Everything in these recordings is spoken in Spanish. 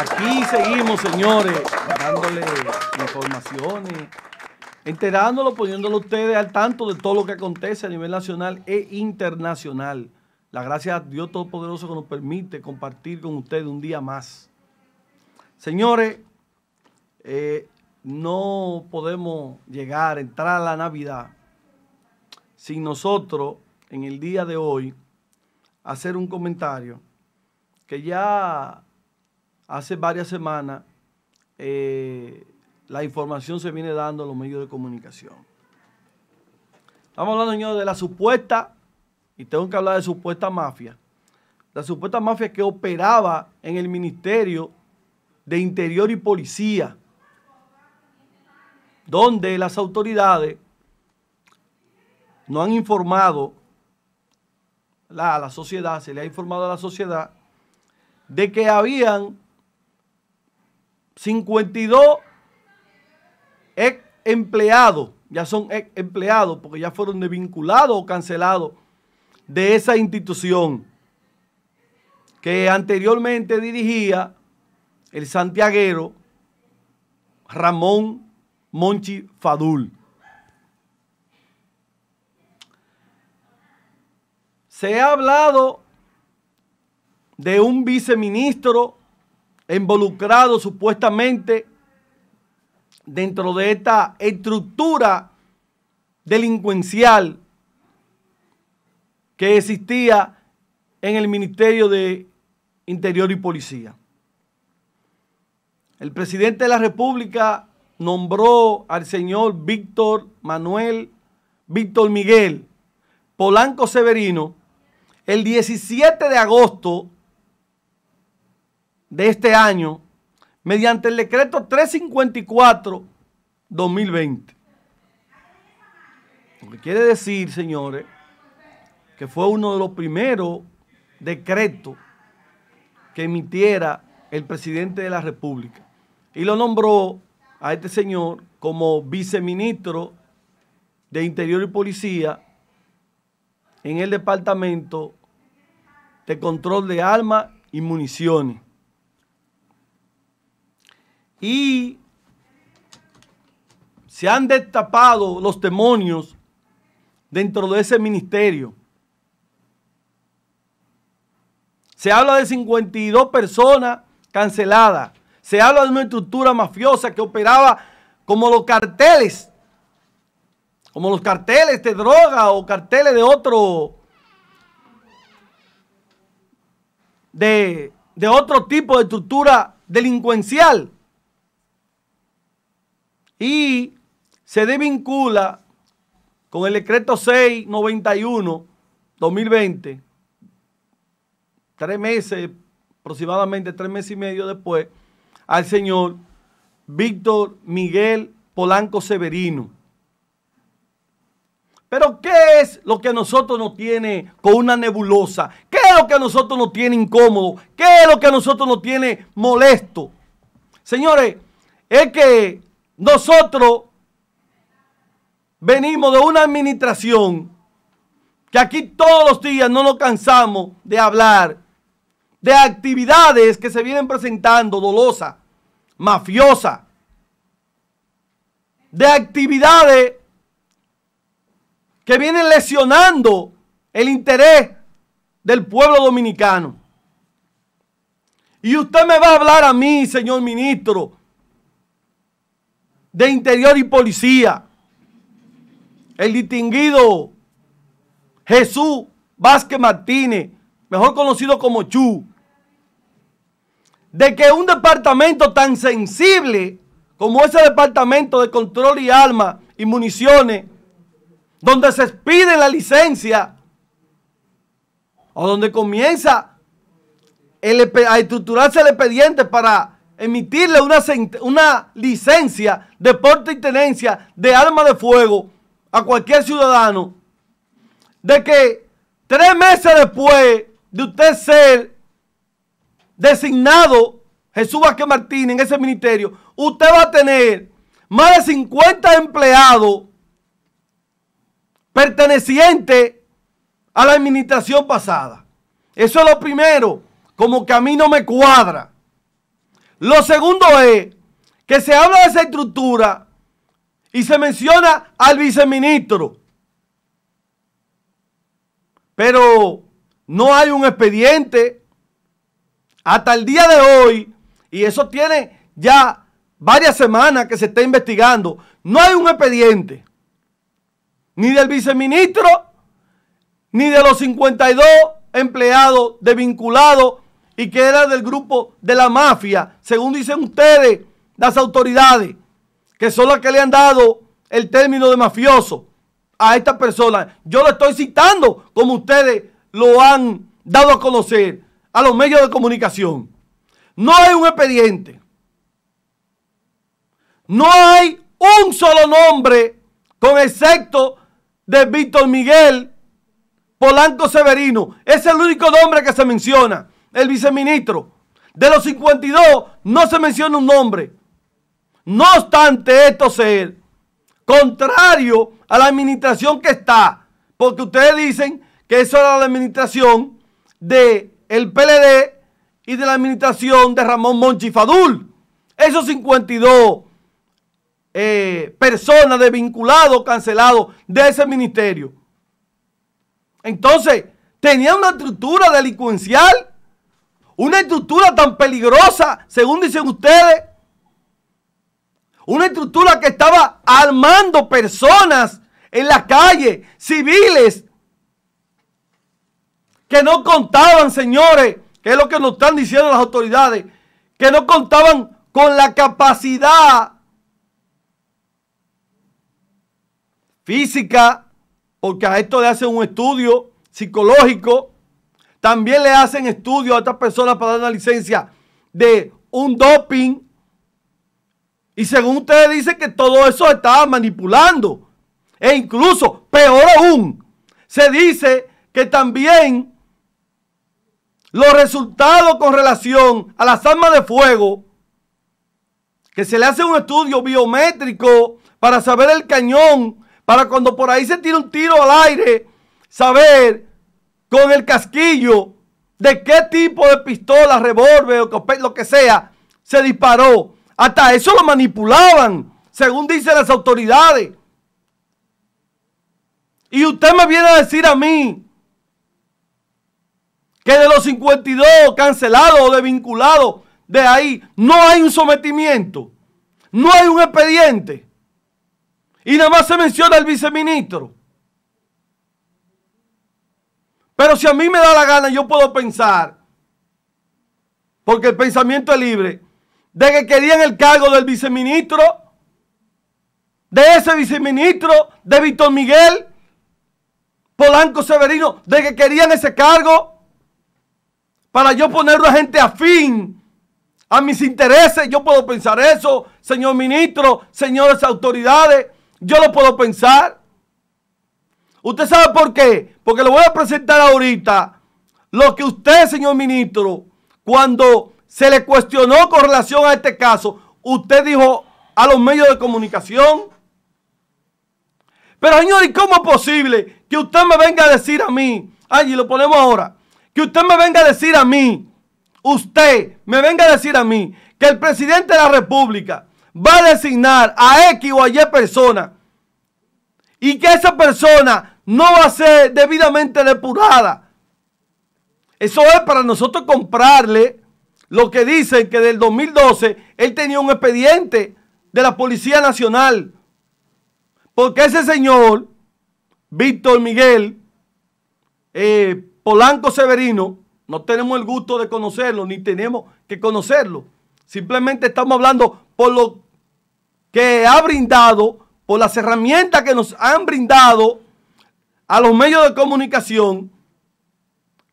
Aquí seguimos, señores, dándole informaciones, enterándolo, poniéndolo ustedes al tanto de todo lo que acontece a nivel nacional e internacional. La gracia a Dios Todopoderoso que nos permite compartir con ustedes un día más. Señores, eh, no podemos llegar, entrar a la Navidad sin nosotros en el día de hoy hacer un comentario que ya Hace varias semanas eh, la información se viene dando a los medios de comunicación. Estamos hablando, señores, de la supuesta, y tengo que hablar de supuesta mafia, la supuesta mafia que operaba en el Ministerio de Interior y Policía, donde las autoridades no han informado a la, la sociedad, se le ha informado a la sociedad de que habían 52 ex empleados, ya son ex empleados porque ya fueron desvinculados o cancelados de esa institución que anteriormente dirigía el santiaguero Ramón Monchi Fadul. Se ha hablado de un viceministro involucrado supuestamente dentro de esta estructura delincuencial que existía en el Ministerio de Interior y Policía. El presidente de la República nombró al señor Víctor Manuel, Víctor Miguel Polanco Severino, el 17 de agosto de este año mediante el decreto 354-2020. Lo que quiere decir, señores, que fue uno de los primeros decretos que emitiera el presidente de la República. Y lo nombró a este señor como viceministro de Interior y Policía en el Departamento de Control de Armas y Municiones y se han destapado los demonios dentro de ese ministerio. Se habla de 52 personas canceladas. Se habla de una estructura mafiosa que operaba como los carteles, como los carteles de droga o carteles de otro, de, de otro tipo de estructura delincuencial y se desvincula con el decreto 691-2020, tres meses, aproximadamente tres meses y medio después, al señor Víctor Miguel Polanco Severino. Pero ¿qué es lo que a nosotros nos tiene con una nebulosa? ¿Qué es lo que a nosotros nos tiene incómodo? ¿Qué es lo que a nosotros nos tiene molesto? Señores, es que nosotros venimos de una administración que aquí todos los días no nos cansamos de hablar de actividades que se vienen presentando dolosa, mafiosa, de actividades que vienen lesionando el interés del pueblo dominicano. Y usted me va a hablar a mí, señor ministro, de Interior y Policía, el distinguido Jesús Vázquez Martínez, mejor conocido como Chu, de que un departamento tan sensible como ese departamento de control y armas y municiones, donde se expide la licencia o donde comienza a estructurarse el expediente para emitirle una, una licencia de porte y tenencia de arma de fuego a cualquier ciudadano, de que tres meses después de usted ser designado Jesús Vázquez Martínez en ese ministerio, usted va a tener más de 50 empleados pertenecientes a la administración pasada. Eso es lo primero, como que a mí no me cuadra. Lo segundo es que se habla de esa estructura y se menciona al viceministro. Pero no hay un expediente. Hasta el día de hoy, y eso tiene ya varias semanas que se está investigando, no hay un expediente. Ni del viceministro, ni de los 52 empleados desvinculados y que era del grupo de la mafia, según dicen ustedes, las autoridades, que son las que le han dado el término de mafioso a esta persona. Yo lo estoy citando como ustedes lo han dado a conocer a los medios de comunicación. No hay un expediente. No hay un solo nombre, con excepto de Víctor Miguel Polanco Severino. Es el único nombre que se menciona el viceministro. De los 52 no se menciona un nombre. No obstante esto ser contrario a la administración que está, porque ustedes dicen que eso era la administración del el PLD y de la administración de Ramón Monchifadul. Esos 52 eh, personas desvinculados, cancelados de ese ministerio. Entonces, tenía una estructura delincuencial una estructura tan peligrosa, según dicen ustedes. Una estructura que estaba armando personas en las calles, civiles, que no contaban, señores, que es lo que nos están diciendo las autoridades, que no contaban con la capacidad física, porque a esto le hacen un estudio psicológico, también le hacen estudios a estas personas para dar una licencia de un doping. Y según ustedes dicen que todo eso está manipulando. E incluso, peor aún, se dice que también los resultados con relación a las armas de fuego, que se le hace un estudio biométrico para saber el cañón, para cuando por ahí se tire un tiro al aire, saber con el casquillo de qué tipo de pistola, revólver, lo que sea, se disparó. Hasta eso lo manipulaban, según dicen las autoridades. Y usted me viene a decir a mí que de los 52 cancelados o desvinculados de ahí, no hay un sometimiento, no hay un expediente. Y nada más se menciona el viceministro. Pero si a mí me da la gana, yo puedo pensar, porque el pensamiento es libre, de que querían el cargo del viceministro, de ese viceministro, de Víctor Miguel, Polanco Severino, de que querían ese cargo para yo ponerlo a gente afín a mis intereses. Yo puedo pensar eso, señor ministro, señores autoridades, yo lo puedo pensar. ¿Usted sabe por qué? Porque le voy a presentar ahorita. Lo que usted, señor ministro, cuando se le cuestionó con relación a este caso, usted dijo a los medios de comunicación. Pero señor, ¿y cómo es posible que usted me venga a decir a mí, y lo ponemos ahora, que usted me venga a decir a mí, usted me venga a decir a mí, que el presidente de la República va a designar a X o a Y personas y que esa persona no va a ser debidamente depurada. Eso es para nosotros comprarle lo que dicen que del 2012 él tenía un expediente de la Policía Nacional. Porque ese señor, Víctor Miguel eh, Polanco Severino, no tenemos el gusto de conocerlo, ni tenemos que conocerlo. Simplemente estamos hablando por lo que ha brindado por las herramientas que nos han brindado a los medios de comunicación,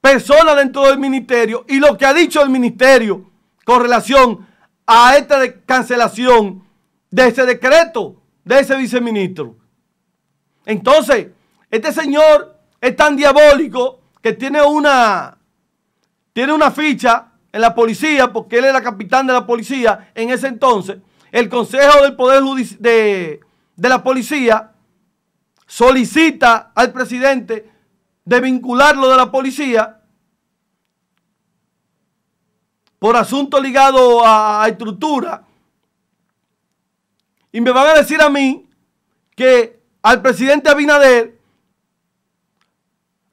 personas dentro del ministerio y lo que ha dicho el ministerio con relación a esta cancelación de ese decreto de ese viceministro. Entonces, este señor es tan diabólico que tiene una, tiene una ficha en la policía, porque él era capitán de la policía en ese entonces. El Consejo del Poder Judicial de de la policía solicita al presidente de vincularlo de la policía por asunto ligado a, estructura. Y me van a decir a mí que al presidente Abinader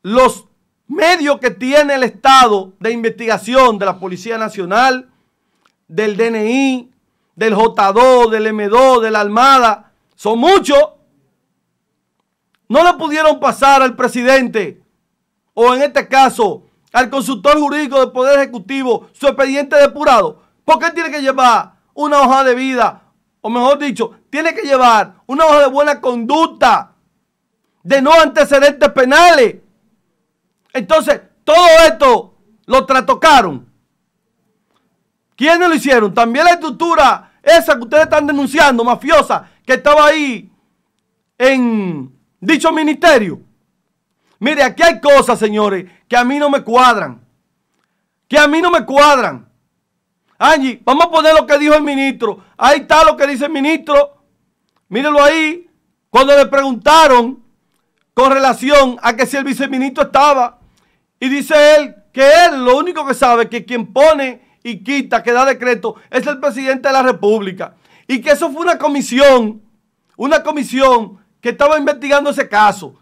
los medios que tiene el Estado de investigación de la Policía Nacional, del DNI, del J2, del M2, de la Armada, son muchos. No le pudieron pasar al presidente o en este caso al consultor jurídico del Poder Ejecutivo su expediente depurado. ¿Por qué tiene que llevar una hoja de vida? O mejor dicho, tiene que llevar una hoja de buena conducta, de no antecedentes penales. Entonces, todo esto lo tratocaron. ¿Quiénes lo hicieron? También la estructura esa que ustedes están denunciando, mafiosa, estaba ahí en dicho ministerio. Mire, aquí hay cosas, señores, que a mí no me cuadran. Que a mí no me cuadran. Angie, vamos a poner lo que dijo el ministro. Ahí está lo que dice el ministro. Mírenlo ahí. Cuando le preguntaron con relación a que si el viceministro estaba. Y dice él que él lo único que sabe que quien pone y quita, que da decreto, es el presidente de la República. Y que eso fue una comisión, una comisión que estaba investigando ese caso.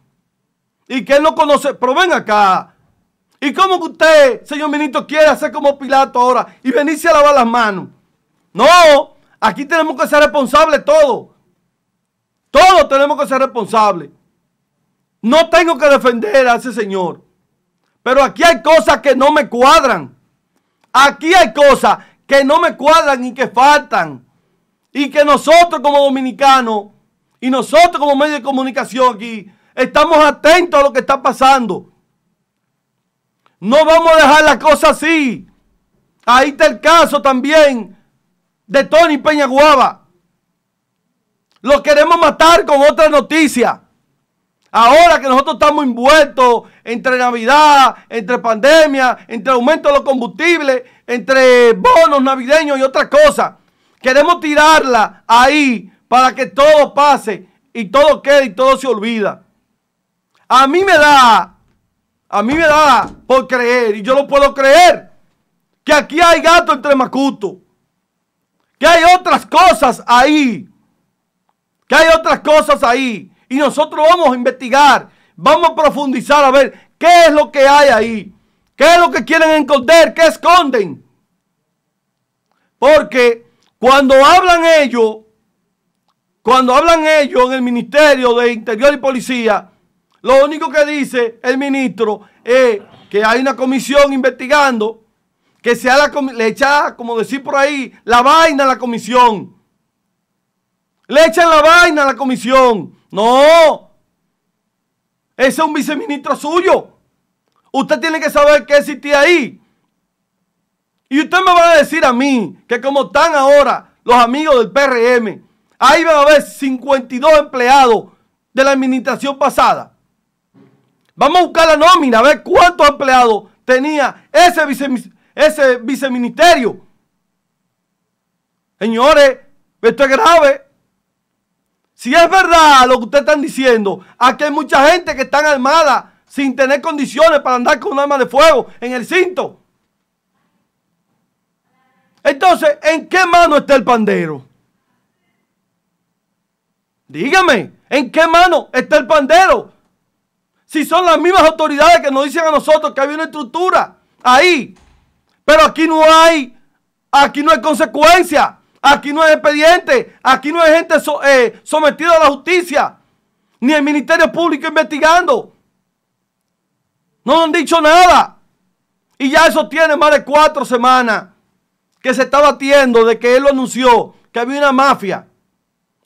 Y que él no conoce, pero ven acá. ¿Y cómo que usted, señor ministro, quiere hacer como Pilato ahora y venirse a lavar las manos? No, aquí tenemos que ser responsables todos. Todos tenemos que ser responsables. No tengo que defender a ese señor. Pero aquí hay cosas que no me cuadran. Aquí hay cosas que no me cuadran y que faltan. Y que nosotros como dominicanos y nosotros como medio de comunicación aquí estamos atentos a lo que está pasando. No vamos a dejar las cosas así. Ahí está el caso también de Tony Peña Guava Lo queremos matar con otra noticia. Ahora que nosotros estamos envueltos entre Navidad, entre pandemia, entre aumento de los combustibles, entre bonos navideños y otras cosas. Queremos tirarla ahí para que todo pase y todo quede y todo se olvida. A mí me da, a mí me da por creer, y yo lo puedo creer, que aquí hay gato entre macuto, que hay otras cosas ahí, que hay otras cosas ahí, y nosotros vamos a investigar, vamos a profundizar a ver qué es lo que hay ahí, qué es lo que quieren esconder, qué esconden. Porque cuando hablan ellos, cuando hablan ellos en el Ministerio de Interior y Policía, lo único que dice el ministro es que hay una comisión investigando, que se la, le echa, como decir por ahí, la vaina a la comisión. Le echan la vaina a la comisión. No. Ese es un viceministro suyo. Usted tiene que saber qué existía ahí. Y usted me va a decir a mí que como están ahora los amigos del PRM, ahí van a haber 52 empleados de la administración pasada. Vamos a buscar la nómina, a ver cuántos empleados tenía ese, ese viceministerio. Señores, esto es grave. Si es verdad lo que ustedes están diciendo, aquí hay mucha gente que está armada sin tener condiciones para andar con un arma de fuego en el cinto. Entonces, ¿en qué mano está el pandero? Dígame, ¿en qué mano está el pandero? Si son las mismas autoridades que nos dicen a nosotros que había una estructura ahí, pero aquí no hay, aquí no hay consecuencia, aquí no hay expediente, aquí no hay gente eh, sometida a la justicia, ni el Ministerio Público investigando. No han dicho nada. Y ya eso tiene más de cuatro semanas que se está batiendo de que él lo anunció, que había una mafia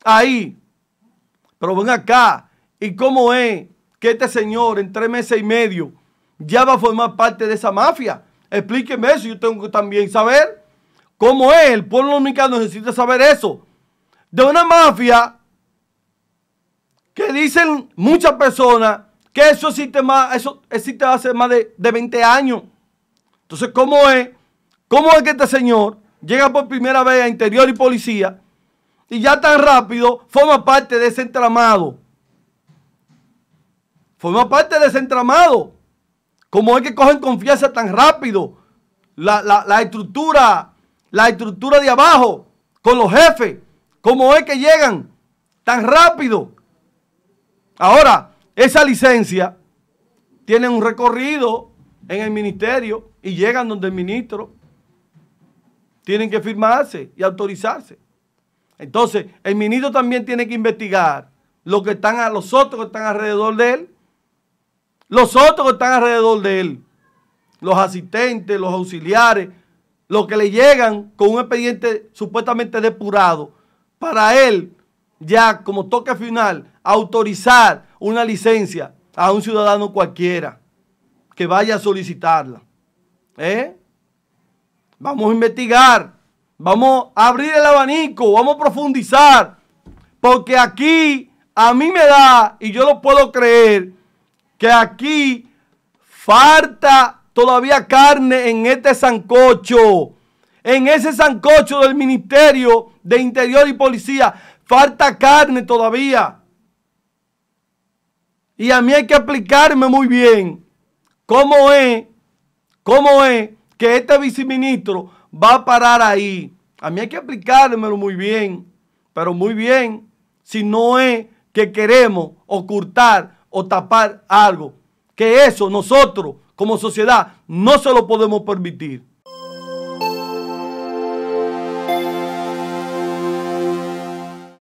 ahí. Pero ven acá, ¿y cómo es que este señor en tres meses y medio ya va a formar parte de esa mafia? Explíqueme eso, yo tengo que también saber cómo es, el pueblo dominicano necesita saber eso. De una mafia que dicen muchas personas que eso existe, eso existe hace más de, de 20 años. Entonces, ¿cómo es ¿Cómo es que este señor llega por primera vez a interior y policía y ya tan rápido forma parte de ese entramado? Forma parte de ese entramado. ¿Cómo es que cogen confianza tan rápido? La, estructura, la estructura de abajo, con los jefes. ¿Cómo es que llegan tan rápido? Ahora, esa licencia tiene un recorrido en el ministerio y llegan donde el ministro tienen que firmarse y autorizarse. Entonces, el ministro también tiene que investigar lo que están los otros que están alrededor de él. Los otros que están alrededor de él. Los asistentes, los auxiliares, los que le llegan con un expediente supuestamente depurado. Para él, ya como toque final, autorizar una licencia a un ciudadano cualquiera que vaya a solicitarla. ¿Eh? Vamos a investigar. Vamos a abrir el abanico. Vamos a profundizar. Porque aquí a mí me da, y yo lo puedo creer, que aquí falta todavía carne en este sancocho. En ese sancocho del Ministerio de Interior y Policía. Falta carne todavía. Y a mí hay que explicarme muy bien cómo es, cómo es que este viceministro va a parar ahí. A mí hay que aplicármelo muy bien, pero muy bien, si no es que queremos ocultar o tapar algo. Que eso nosotros como sociedad no se lo podemos permitir.